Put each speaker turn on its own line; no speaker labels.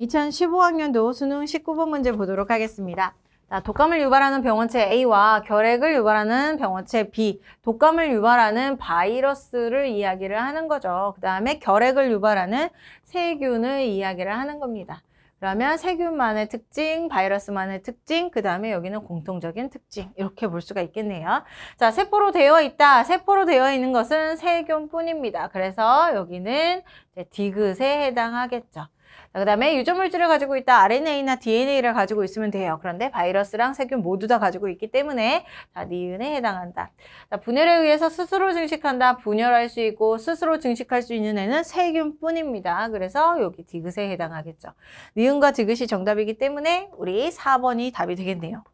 2015학년도 수능 19번 문제 보도록 하겠습니다. 자, 독감을 유발하는 병원체 A와 결핵을 유발하는 병원체 B, 독감을 유발하는 바이러스를 이야기를 하는 거죠. 그 다음에 결핵을 유발하는 세균을 이야기를 하는 겁니다. 그러면 세균만의 특징, 바이러스만의 특징, 그 다음에 여기는 공통적인 특징 이렇게 볼 수가 있겠네요. 자, 세포로 되어 있다. 세포로 되어 있는 것은 세균뿐입니다. 그래서 여기는 디귿에 해당하겠죠. 그 다음에 유전물질을 가지고 있다 RNA나 DNA를 가지고 있으면 돼요. 그런데 바이러스랑 세균 모두 다 가지고 있기 때문에 다 니은에 해당한다. 자, 분열에 의해서 스스로 증식한다. 분열할 수 있고 스스로 증식할 수 있는 애는 세균뿐입니다. 그래서 여기 디귿에 해당하겠죠. 니은과 디귿이 정답이기 때문에 우리 4번이 답이 되겠네요.